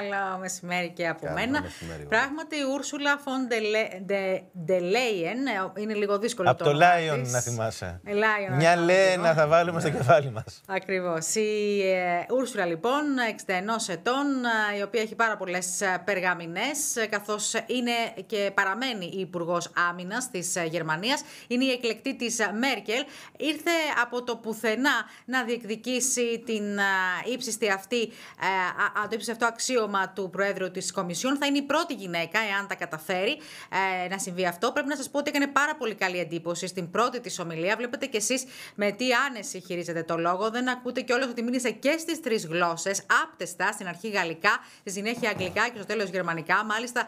Καλό μεσημέρι και από μένα. Πράγματι, η Ούρσουλα Φον ε, είναι λίγο δύσκολο από το όνομα. το να θυμάσαι. Lion, ε, Μια λένα θα βάλουμε στο κεφάλι μας. Ακριβώς. Η ε, Ούρσουλα, λοιπόν, 61 ετών, η οποία έχει πάρα πολλές περγαμηνέ, καθώς είναι και παραμένει η Υπουργός Άμυνας της Γερμανίας. Είναι η εκλεκτή της Μέρκελ. Ήρθε από το πουθενά να διεκδικήσει την ύψιστη αυτή, το ύψιστο αυτό αξίωμα του Προέδρου της Κομισιόν. Θα είναι η πρώτη γυναίκα, εάν τα καταφέρει ε, να συμβεί αυτό. Πρέπει να σας πω ότι έκανε πάρα πολύ καλή εντύπωση στην πρώτη της ομιλία. Βλέπετε κι εσείς με τι άνεση χειρίζεται το λόγο. Δεν ακούτε κιόλας ότι μίλησε και στις τρεις γλώσσες, άπτεστα, στην αρχή γαλλικά, στη συνέχεια αγγλικά και στο τέλος γερμανικά. Μάλιστα,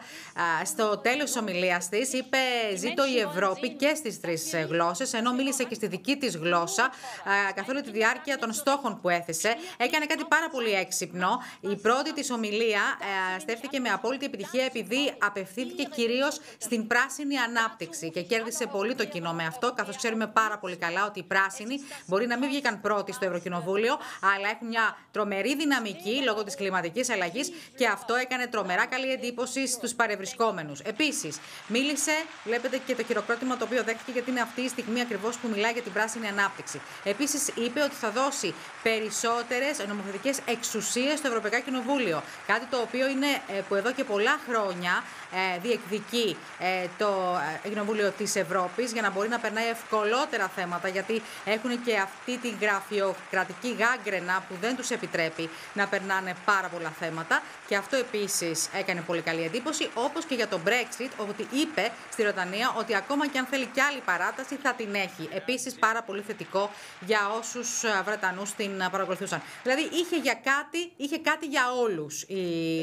στο τέλος της ομιλίας της είπε Ζήτω η Ευρώπη και στις τρεις γλώσσες, ενώ μίλησε και στη δική της γλώσσα καθ' όλη τη διάρκεια των στόχων που έθεσε. Έκανε κάτι πάρα πολύ έξυπνο. Η πρώτη της ομιλία Ιταλία ε, στέφθηκε με απόλυτη επιτυχία επειδή απευθύνθηκε κυρίως στην πράσινη ανάπτυξη και κέρδισε πολύ το κοινό με αυτό, καθώς ξέρουμε πάρα πολύ καλά ότι οι πράσινοι μπορεί να μην βγήκαν πρώτοι στο Ευρωκοινοβούλιο, αλλά έχουν μια τρομερή δυναμική λόγω της κλιματικής αλλαγής και αυτό έκανε τρομερά καλή εντύπωση στους παρευρισκόμενους. Επίσης, μίλησε, βλέπετε και το χειροκρότημα το οποίο δέχτηκε, γιατί είναι αυτή η στιγμή ακριβώς που μιλάει για την πράσινη ανάπτυξη. Επίσης, είπε ότι θα δώσει περισσότερες νομοθετικές εξουσίες στο Ευρωπαϊκό Κοινοβούλιο. Κάτι το οποίο είναι ε, που εδώ και πολλά χρόνια ε, διεκδικεί ε, το Κοινοβούλιο της Ευρώπης για να μπορεί να περνάει ευκολότερα θέματα, γιατί έχουν και αυτή την γραφειοκρατική γάγκρενα που δεν τους επιτρέπει να περνάνε πάρα πολλά θέματα. Και αυτό επίσης έκανε πολύ καλή εντύπωση, όπως και για το Brexit, ότι είπε στη Ρωτανία ότι ακόμα και αν θέλει κι άλλη παράταση θα την έχει. Επίσης, πάρα πολύ θετικό για όσους Βρετανούς την παρακολουθούσαν. Δηλαδή, είχε, για κάτι, είχε κάτι για όλους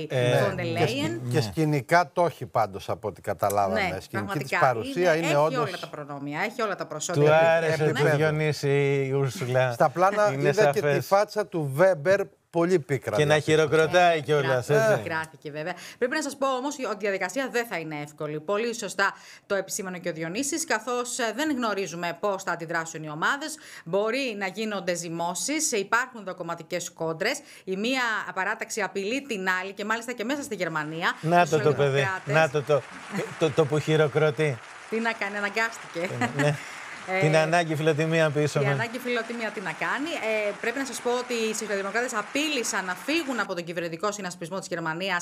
ε, ναι. Και ναι. σκηνικά το έχει πάντως από ό,τι καταλάβαμε. Ναι, Σκηνική της παρουσία είναι, είναι όντω. Έχει όλα τα προνόμια, έχει όλα τα προσόντα. Του άρεσε Διονύση η Ούρσουλα. Στα πλάνα είδα και τη φάτσα του Βέμπερ Πολύ πίκρα. Και να χειροκροτάει κιόλας. Κράθηκε βέβαια. Πρέπει να σας πω όμως ότι η διαδικασία δεν θα είναι εύκολη. Πολύ σωστά το επισήμανε και ο Διονύσης, καθώς ε, δεν γνωρίζουμε πώς θα αντιδράσουν οι ομάδες. Μπορεί να γίνονται ζυμώσεις, υπάρχουν δοκοματικέ κόντρες. Η μία παράταξη απειλεί την άλλη και μάλιστα και μέσα στη Γερμανία. Να το το παιδί. Να το το, που χειροκροτεί. Τι να κάνει, αναγκάστηκε. Ε, ναι. Ε, την ανάγκη φιλοτιμία πίσω. Την ναι. ανάγκη φιλοτιμία τι να κάνει. Ε, πρέπει να σας πω ότι οι σοσιαλδημοκράτες απείλησαν να φύγουν από τον κυβερνητικό συνασπισμό της Γερμανίας,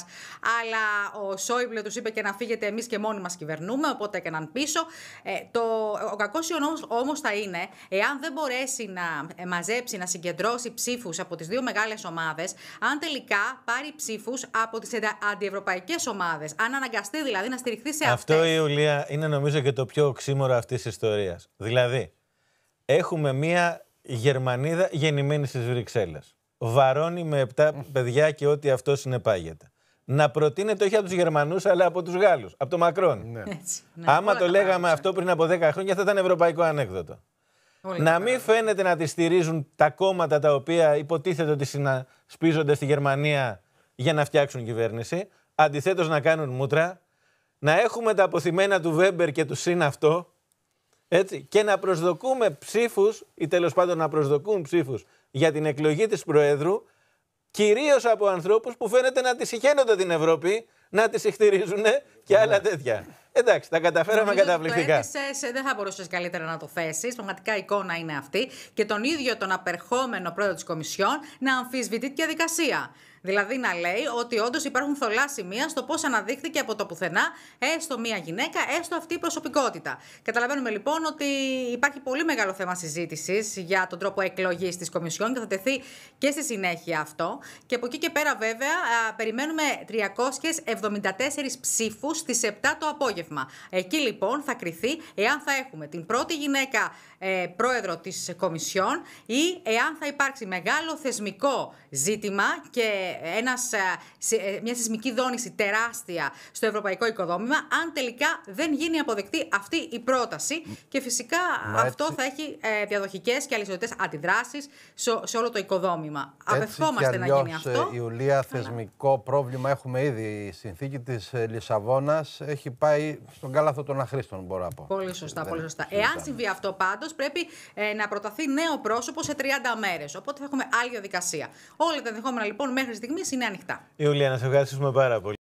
αλλά ο Σόιμπλε τους είπε και να φύγετε εμείς και μόνοι μας κυβερνούμε, οπότε έκαναν πίσω. Ε, το, ο κακός όμω θα είναι, εάν δεν μπορέσει να ε, μαζέψει, να συγκεντρώσει ψήφους από τις δύο μεγάλες ομάδες, αν τελικά πάρει ψήφους από τις αντιευρωπαϊκές ομάδες. Αν αναγκαστεί δηλαδή να στηριχθεί σε αυτέ. Αυτό η Ιουλία είναι νομίζω και το πιο οξύμορο αυτής της ιστορίας. Δηλαδή Δηλαδή, έχουμε μία Γερμανίδα γεννημένη στις Βρυξέλλες. Βαρώνει με 7 παιδιά και ό,τι αυτό συνεπάγεται. Να προτείνεται όχι από τους Γερμανούς, αλλά από τους Γάλλους, από τον Μακρόν. Ναι. ναι. Άμα το λέγαμε αυτό πριν από 10 χρόνια, θα ήταν ευρωπαϊκό ανέκδοτο. να μην φαίνεται να τη στηρίζουν τα κόμματα τα οποία υποτίθεται ότι συνασπίζονται στη Γερμανία για να φτιάξουν κυβέρνηση. Αντιθέτως, να κάνουν μούτρα. Να έχουμε τα αποθυμένα του Βέμπερ και του Συν αυτό, έτσι, και να προσδοκούμε ψήφους, ή τέλος πάντων να προσδοκούν ψήφους για την εκλογή της Προέδρου, κυρίως από ανθρώπους που φαίνεται να τη την Ευρώπη, να τη συχτηρίζουν και άλλα ναι. τέτοια. Εντάξει, τα καταφέραμε καταπληκτικά. Ε, δεν θα μπορούσες καλύτερα να το θέσεις. Πραγματικά εικόνα είναι αυτή. Και τον ίδιο τον απερχόμενο πρόεδρο της Κομισιόν να αμφισβητεί τη διαδικασία. Δηλαδή να λέει ότι όντως υπάρχουν θολά σημεία στο πώς αναδείχθηκε από το πουθενά έστω ε, μία γυναίκα, έστω ε, αυτή η προσωπικότητα. Καταλαβαίνουμε λοιπόν ότι υπάρχει πολύ μεγάλο θέμα συζήτησης για τον τρόπο εκλογής της Κομισιόν και θα τεθεί και στη συνέχεια αυτό. Και από εκεί και πέρα, βέβαια, περιμένουμε 374 ψήφους στις 7 το απόγευμα. Εκεί λοιπόν θα κριθεί εάν θα έχουμε την πρώτη γυναίκα ε, πρόεδρο της Κομισιόν ή εάν θα υπάρξει μεγάλο θεσμικό ζήτημα και ένας, ε, ε, μια σεισμική δόνηση τεράστια στο ευρωπαϊκό οικοδόμημα, αν τελικά δεν γίνει αποδεκτή αυτή η πρόταση. Και φυσικά αυτό θα έχει ε, διαδοχικές και αλυσιωτέ αντιδράσεις σε όλο το οικοδόμημα. Απευθόμαστε να γίνει αυτό. Ιουλία, θεσμικό πρόβλημα έχουμε ήδη. Η συνθήκη της Λισαβόνας έχει πάει στον κάλαθο των αχρήστων, μπορώ να πω. Πολύ σωστά, πολύ σωστά. Εάν συμβεί αυτό πάντως, πρέπει να προταθεί νέο πρόσωπο σε 30 μέρες. Οπότε θα έχουμε άλλη διαδικασία. Όλα τα ενδεχόμενα λοιπόν μέχρι στιγμής είναι ανοιχτά. Ιουλία, να σε ευχαριστούμε πάρα πολύ.